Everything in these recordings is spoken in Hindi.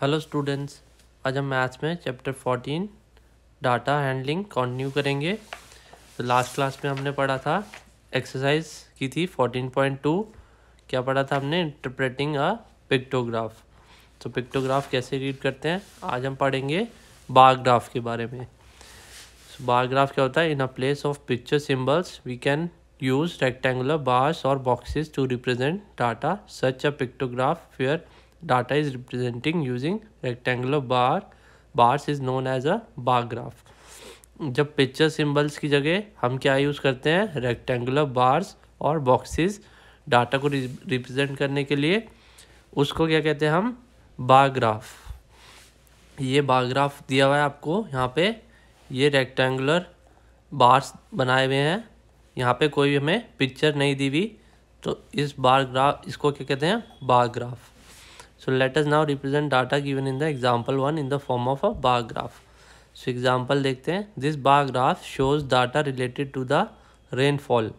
हेलो स्टूडेंट्स आज हम मैथ्स में chapter fourteen data handling continue करेंगे तो लास्ट क्लास में हमने पढ़ा था एक्सरसाइज की थी फोर्टीन पॉइंट टू क्या पढ़ा था हमने इंटरप्रेटिंग अ पिक्टोग्राफ तो पिक्टोग्राफ कैसे रीड करते हैं आज हम पढ़ेंगे बायोग्राफ के बारे में so, बार क्या होता है in a place of picture symbols we can use rectangular bars और boxes to represent data such a pictograph fair data is representing using rectangular bar bars is known as a bar graph जब पिक्चर symbols की जगह हम क्या यूज़ करते हैं रेक्टेंगुलर बार्स और boxes डाटा को represent करने के लिए उसको क्या कहते हैं हम बाग्राफ ये बाग्राफ दिया हुआ है आपको यहाँ पे ये रेक्टेंगुलर बार्स बनाए हुए हैं यहाँ पे कोई हमें पिक्चर नहीं दी हुई तो इस bar graph इसको क्या कहते हैं bar graph So let us now represent data given in the example 1 in the form of a bar graph. So example देखते हैं This bar graph shows data related to the rainfall.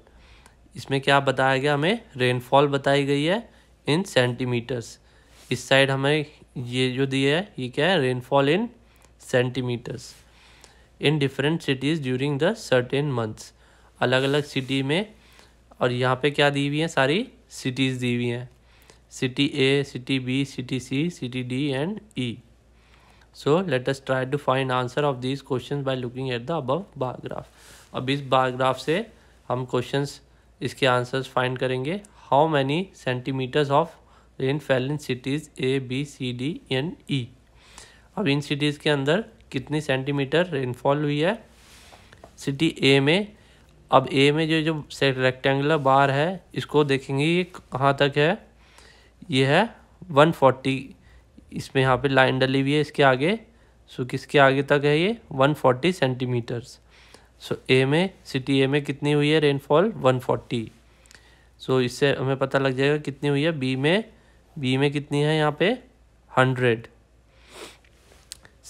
इसमें क्या बताया गया हमें रेनफॉल बताई गई है इन सेंटीमीटर्स इस साइड हमें ये जो दिया है ये क्या है rainfall in centimetres in different cities during the certain months अलग अलग सिटी में और यहाँ पे क्या दी हुई हैं सारी सिटीज़ दी हुई हैं city A, city B, city C, city D and E. So let us try to find answer of these questions by looking at the above bar graph. अब इस bar graph से हम questions इसके answers find करेंगे How many centimeters of rain fell in cities A, B, C, D and E? अब इन cities के अंदर कितनी सेंटीमीटर रेनफॉल हुई है सिटी ए में अब ए में जो जो रेक्टेंगुलर बार है इसको देखेंगे ये कहाँ तक है ये है वन फोर्टी इसमें यहाँ पे लाइन डली हुई है इसके आगे सो किसके आगे तक है ये one forty centimetres so A में सिटी ए में कितनी हुई है रेनफॉल वन फोर्टी सो इससे हमें पता लग जाएगा कितनी हुई है बी में बी में कितनी है यहाँ पे हंड्रेड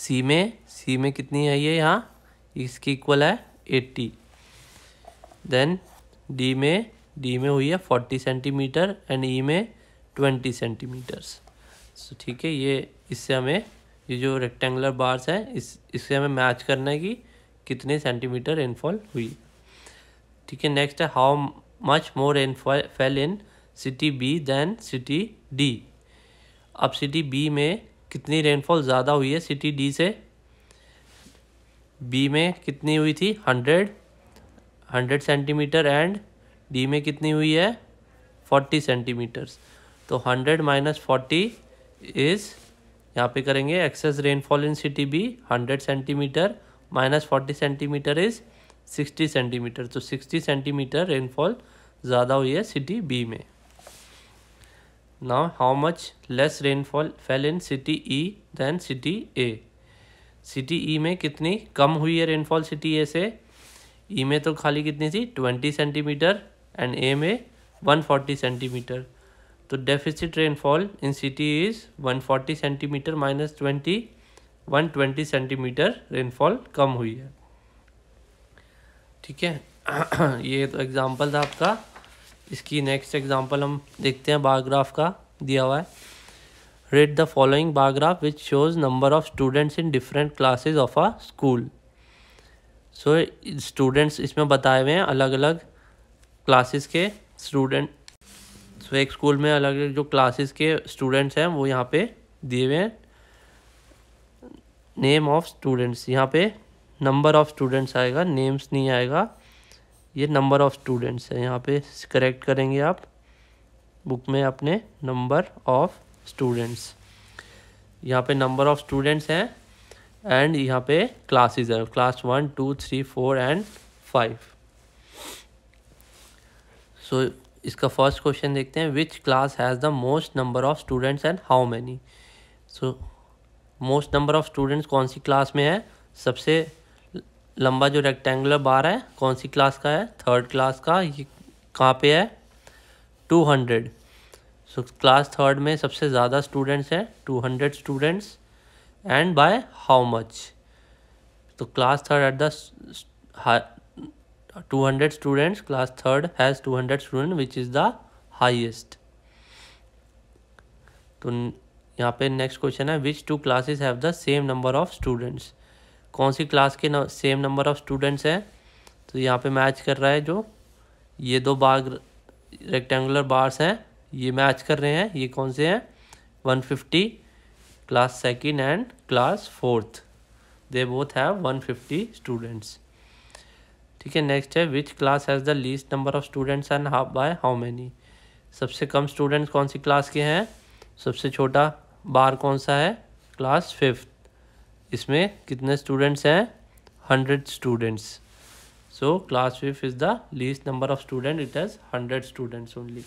सी में सी में कितनी है ये यहाँ इसकी इक्वल है एट्टी देन डी में डी में हुई है फोर्टी सेंटीमीटर एंड ई में ट्वेंटी सेंटीमीटर्स सो ठीक है ये इससे हमें ये जो रेक्टेंगुलर बार्स हैं इस इससे हमें मैच करना है कि कितने सेंटीमीटर रेनफॉल हुई ठीक है नेक्स्ट है how much more rainfall fell in city B than city D अब सिटी बी में कितनी रेनफॉल ज़्यादा हुई है सिटी डी से बी में कितनी हुई थी hundred hundred centimetre and D में कितनी हुई है फोर्टी सेंटीमीटर्स तो हंड्रेड माइनस फोर्टी इज़ यहाँ पे करेंगे excess rainfall in city B hundred centimetre minus forty centimetre is sixty centimetre तो सिक्सटी सेंटीमीटर रेनफॉल ज़्यादा हुई है सिटी बी में now how much less rainfall fell in city E than city A city E में कितनी कम हुई है रेनफॉल सिटी ए से ई e में तो खाली कितनी थी ट्वेंटी सेंटीमीटर एंड ए में वन फोर्टी सेंटीमीटर तो deficit rainfall in city is 140 centimetre minus twenty one twenty centimetre rainfall कम हुई है ठीक है ये तो एग्ज़ाम्पल था आपका इसकी नेक्स्ट एग्जाम्पल हम देखते हैं बायोग्राफ का दिया हुआ है read the following bar graph which shows number of students in different classes of a school so students इसमें बताए हुए हैं अलग अलग क्लासेस के स्टूडेंट सो तो एक स्कूल में अलग अलग जो क्लासेस के स्टूडेंट्स हैं वो यहाँ पे दिए हुए हैं नेम ऑफ स्टूडेंट्स यहाँ पे नंबर ऑफ स्टूडेंट्स आएगा नेम्स नहीं आएगा ये नंबर ऑफ स्टूडेंट्स है यहाँ पे करेक्ट करेंगे आप बुक में अपने नंबर ऑफ स्टूडेंट्स यहाँ पे नंबर ऑफ स्टूडेंट्स हैं एंड यहाँ पे क्लासेस है class one two three four and five so इसका फर्स्ट क्वेश्चन देखते हैं which class has the most number of students and how many so most number of students कौन सी क्लास में है सबसे लंबा जो रेक्टेंगुलर बार है कौन सी क्लास का है थर्ड क्लास का ये कहाँ पे है two hundred so class third में सबसे ज़्यादा स्टूडेंट्स हैं two hundred students and by how much तो class third at the 200 students class has has 200 student which is the highest तो यहाँ पे नेक्स्ट क्वेश्चन है which two classes have the same number of students कौन सी क्लास के सेम नंबर ऑफ स्टूडेंट्स हैं तो यहाँ पे मैच कर रहा है जो ये दो बाग रेक्टेंगुलर बार्स हैं ये मैच कर रहे हैं ये कौन से हैं one fifty class second and class fourth they both have one fifty students ठीक है नेक्स्ट है which class has the least number of students and half by how many सबसे कम स्टूडेंट्स कौन सी क्लास के हैं सबसे छोटा बार कौन सा है क्लास फिफ्थ इसमें कितने स्टूडेंट्स हैं hundred students so class fifth is the least number of student it has hundred students only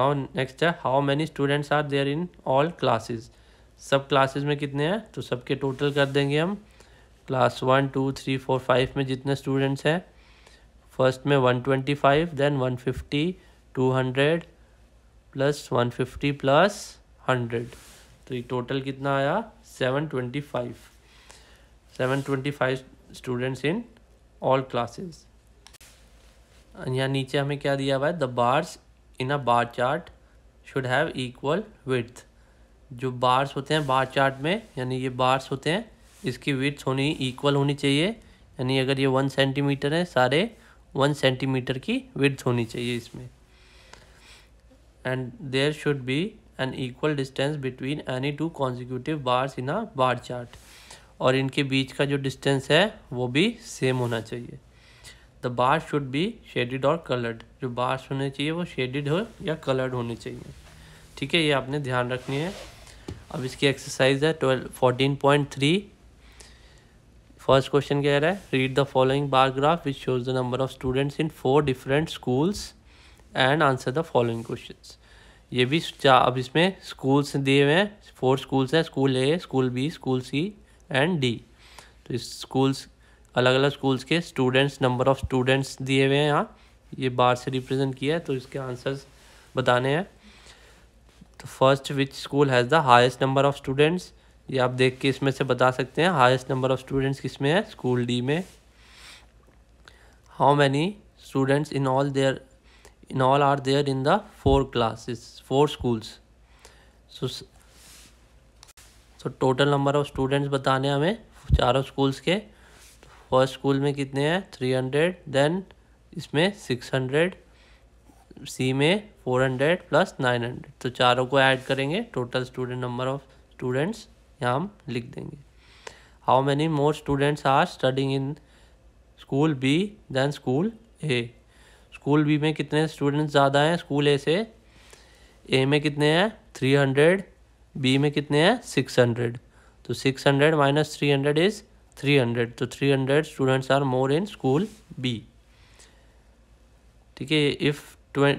now next है how many students are there in all classes सब क्लासेज में कितने हैं तो सबके टोटल कर देंगे हम class one two three four five में जितने स्टूडेंट्स हैं फर्स्ट में one twenty five then one fifty two hundred plus one fifty plus hundred तो ये टोटल कितना आया seven twenty five seven twenty five students in all classes यहाँ नीचे हमें क्या दिया हुआ है the bars in a bar chart should have equal width जो बार्स होते हैं बार चार्ट में यानी ये बार्स होते हैं इसकी विथ्स होनी इक्वल होनी चाहिए यानी अगर ये वन सेंटीमीटर है सारे वन सेंटीमीटर की विथ्स होनी चाहिए इसमें and there should be an equal distance between any two consecutive bars in a bar chart और इनके बीच का जो डिस्टेंस है वो भी सेम होना चाहिए the bar should be shaded और कलर्ड जो बार्स होने चाहिए वो शेडिड हो या कलर्ड होने चाहिए ठीक है ये आपने ध्यान रखनी है अब इसकी एक्सरसाइज है twelve fourteen point three first question कह रहा है read the following bar graph which shows the number of students in four different schools and answer the following question ये भी अब इसमें स्कूल्स दिए हुए हैं फोर स्कूल्स हैं school A school B school C and D तो इस स्कूल्स अलग अलग स्कूल्स के स्टूडेंट्स नंबर ऑफ स्टूडेंट्स दिए हुए हैं यहाँ ये बार से रिप्रेजेंट किया है तो इसके आंसर्स बताने हैं तो first which school has the highest number of students ये आप देख के इसमें से बता सकते हैं हाईएस्ट नंबर ऑफ स्टूडेंट्स किस में है स्कूल डी में how many students in all there in all are there in the four classes four schools so so total number of students बताने हमें चारों स्कूल्स के फर्स्ट स्कूल में कितने हैं थ्री हंड्रेड देन इसमें सिक्स हंड्रेड सी में four hundred plus nine hundred तो चारों को ऐड करेंगे total student number of students यहाँ हम लिख देंगे how many more students are studying in school B than school A school B में कितने स्टूडेंट्स ज़्यादा हैं स्कूल ए से ए में कितने हैं थ्री हंड्रेड बी में कितने हैं सिक्स हंड्रेड तो six hundred minus three hundred is three hundred तो three hundred students are more in school B ठीक है if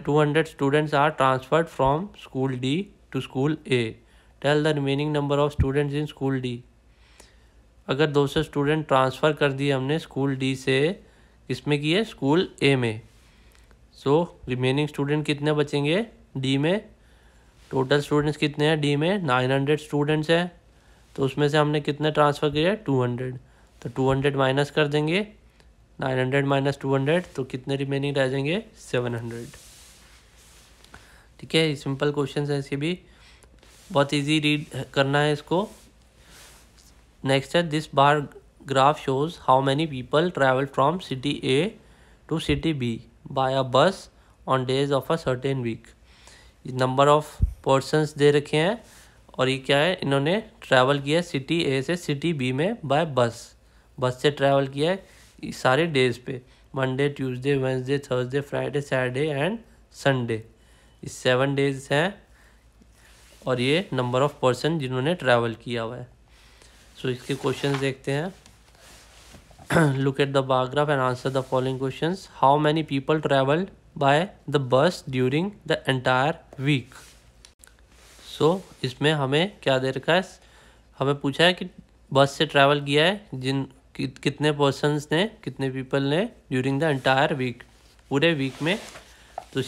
two hundred students are transferred from school D to school A tell the remaining number of students in school D अगर 200 स्टूडेंट ट्रांसफ़र कर दिए हमने स्कूल डी से किसमें किए स्कूल ए में सो रिमेनिंग स्टूडेंट कितने बचेंगे डी में टोटल स्टूडेंट्स कितने हैं डी में नाइन हंड्रेड स्टूडेंट्स हैं तो उसमें से हमने कितने ट्रांसफ़र किया टू हंड्रेड तो टू हंड्रेड माइनस कर देंगे nine hundred minus two hundred तो कितने रिमेनिंग रह जाएंगे सेवन हंड्रेड ठीक है सिंपल क्वेश्चन है इसके भी बहुत इजी रीड करना है इसको नेक्स्ट है this bar graph shows how many people travel from city A to city B by a bus on days of a certain week number of persons दे रखे हैं और ये क्या है इन्होंने ट्रैवल किया सिटी ए से सिटी बी में बाय बस बस से ट्रैवल किया है सारे डेज पे Monday Tuesday Wednesday Thursday Friday Saturday and Sunday seven days हैं और ये नंबर ऑफ़ पर्सन जिन्होंने ट्रैवल किया हुआ है सो so, इसके क्वेश्चंस देखते हैं look at the bar graph and answer the following questions how many people travel by the bus during the entire week so इसमें हमें क्या दे रखा है हमें पूछा है कि बस से ट्रैवल किया है जिन कि, कितने पर्सनस ने कितने पीपल ने ड्यूरिंग द एंटायर वीक पूरे वीक में तो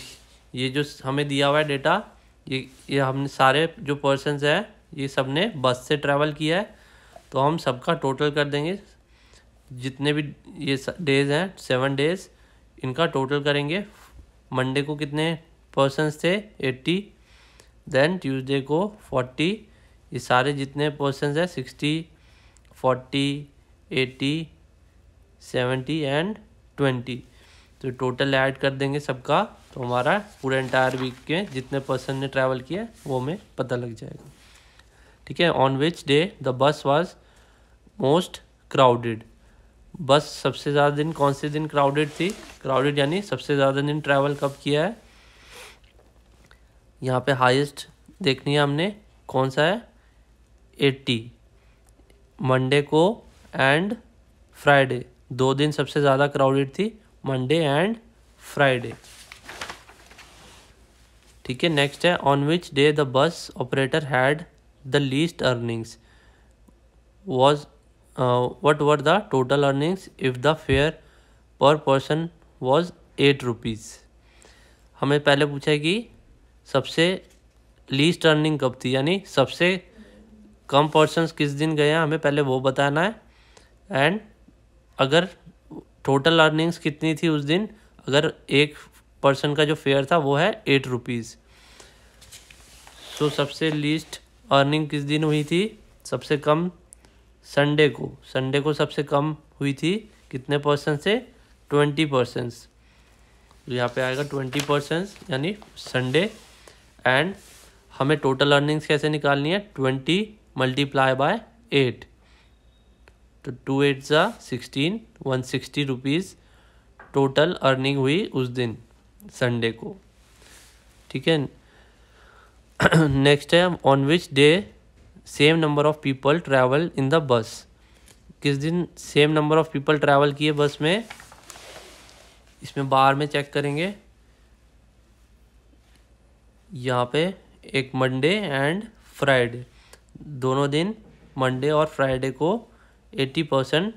ये जो हमें दिया हुआ है डेटा ये ये हमने सारे जो पर्सनस हैं ये सब ने बस से ट्रैवल किया है तो हम सबका टोटल कर देंगे जितने भी ये डेज हैं सेवन डेज इनका टोटल करेंगे मंडे को कितने पर्सनस थे एट्टी देन ट्यूसडे को फोर्टी ये सारे जितने पर्सनस हैं sixty forty eighty seventy and twenty तो टोटल ऐड कर देंगे सबका तो हमारा पूरे इंटायर वीक के जितने पर्सन ने ट्रैवल किया वो हमें पता लग जाएगा ठीक है on which day the bus was most crowded bus सबसे ज़्यादा दिन कौन से दिन क्राउडेड थी क्राउडेड यानी सबसे ज़्यादा दिन ट्रैवल कब किया है यहाँ पे हाईएस्ट देखनी है हमने कौन सा है एट्टी मंडे को एंड फ्राइडे दो दिन सबसे ज़्यादा क्राउडेड थी मंडे एंड फ्राइडे ठीक है नेक्स्ट है on which day the bus operator had the least earnings was what were the total earnings if the fare per person was eight rupees हमें पहले पूछा है कि सबसे लीस्ट अर्निंग कब थी यानी सबसे कम पर्सन किस दिन गए हैं हमें पहले वो बताना है एंड अगर टोटल अर्निंग्स कितनी थी उस दिन अगर एक पर्सन का जो फेयर था वो है एट रुपीज़ तो सबसे लीस्ट अर्निंग किस दिन हुई थी सबसे कम संडे को संडे को सबसे कम हुई थी कितने परसेंट से ट्वेंटी परसेंट्स तो यहाँ पे आएगा ट्वेंटी परसेंट्स यानी संडे एंड हमें टोटल अर्निंग्स कैसे निकालनी है ट्वेंटी मल्टीप्लाई बाय एट तो टू एट ज़ा sixteen one sixty rupees total earning हुई उस दिन संडे को ठीक है नेक्स्ट है on which day same number of people travel in the bus किस दिन same number of people travel किए बस में इसमें बाहर में चेक करेंगे यहाँ पे एक मंडे एंड फ्राइडे दोनों दिन मंडे और फ्राइडे को एटी परसेंट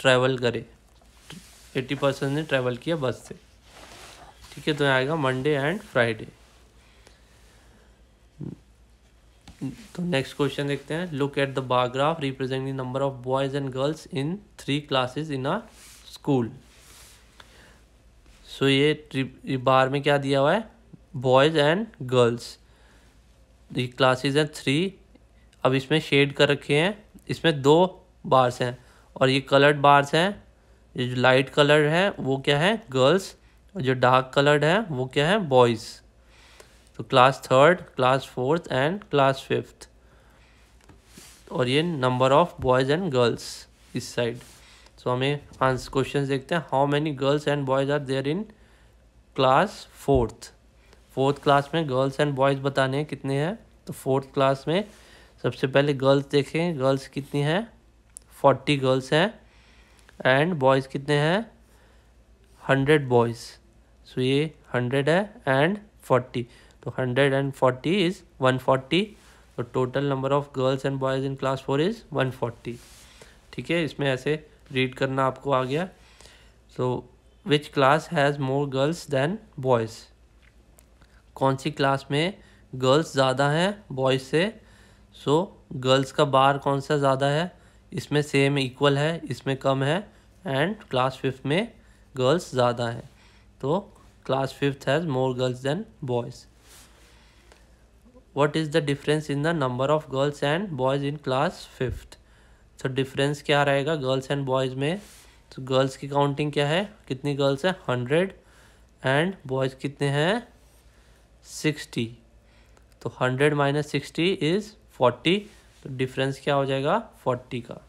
ट्रैवल करे एटी परसेंट ने ट्रैवल किया बस से ठीक है तो यहाँ आएगा मंडे एंड फ्राइडे तो नेक्स्ट क्वेश्चन देखते हैं look at the bar graph represent number of boys and girls in three classes in a school so ये बार में क्या दिया हुआ है बॉयज़ एंड गर्ल्स ये क्लासेस हैं थ्री अब इसमें शेड कर रखे हैं इसमें दो बार्स हैं और ये कलर्ड बार्स हैं ये जो लाइट कलर है वो क्या है गर्ल्स और जो डार्क कलर्ड है वो क्या है बॉयज़ तो class third class fourth and class fifth और ये number of boys and girls इस साइड सो हमें आंसर क्वेश्चन देखते हैं how many girls and boys are there in class fourth fourth class में गर्ल्स एंड बॉयज़ बताने हैं कितने हैं तो फोर्थ क्लास में सबसे पहले गर्ल्स देखें गर्ल्स कितनी हैं फोर्टी गर्ल्स हैं एंड बॉयज़ कितने हैं हंड्रेड बॉयज़ सो ये हंड्रेड है एंड फोर्टी तो hundred and forty is one forty तो total number of girls and boys in class four is one forty ठीक है इसमें ऐसे रीड करना आपको आ गया so which class has more girls than boys कौन सी क्लास में गर्ल्स ज़्यादा हैं बॉयज़ से सो so, गर्ल्स का बार कौन सा ज़्यादा है इसमें सेम इक्वल है इसमें कम है एंड क्लास फिफ्थ में गर्ल्स ज़्यादा हैं तो class fifth has more girls than boys what is the difference in the number of girls and boys in class fifth तो डिफरेंस क्या रहेगा गर्ल्स एंड बॉयज़ में तो गर्ल्स की काउंटिंग क्या है कितनी गर्ल्स हैं हंड्रेड एंड बॉयज़ कितने हैं सिक्सटी तो hundred minus sixty is forty तो डिफरेंस क्या हो जाएगा फोर्टी का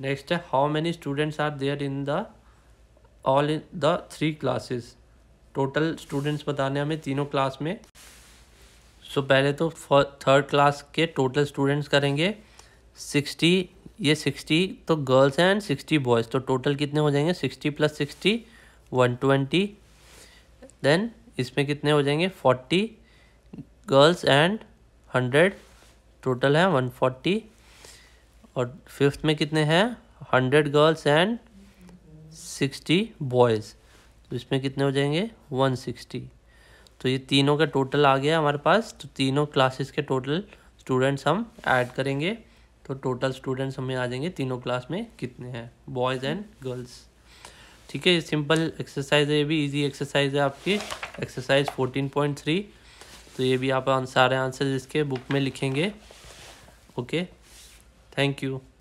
नेक्स्ट है how many students are there in the all in the three classes total students बताने हमें तीनों क्लास में सो so, पहले तो थर्ड क्लास के टोटल स्टूडेंट्स करेंगे सिक्सटी ये सिक्सटी तो गर्ल्स हैं एंड सिक्सटी बॉयज़ तो टोटल कितने हो जाएंगे sixty plus sixty one twenty then इसमें कितने हो जाएंगे forty girls and hundred total है वन फोर्टी और फिफ्थ में कितने हैं hundred girls and sixty boys तो इसमें कितने हो जाएंगे वन सिक्सटी तो ये तीनों का टोटल आ गया हमारे पास तो तीनों क्लासेस के टोटल स्टूडेंट्स हम ऐड करेंगे तो टोटल स्टूडेंट्स हमें आ जाएंगे तीनों क्लास में कितने हैं बॉयज़ एंड गर्ल्स ठीक है ये सिंपल एक्सरसाइज है ये भी इजी एक्सरसाइज है आपकी एक्सरसाइज फोर्टीन पॉइंट थ्री तो ये भी आप सारे आंसर इसके बुक में लिखेंगे ओके थैंक यू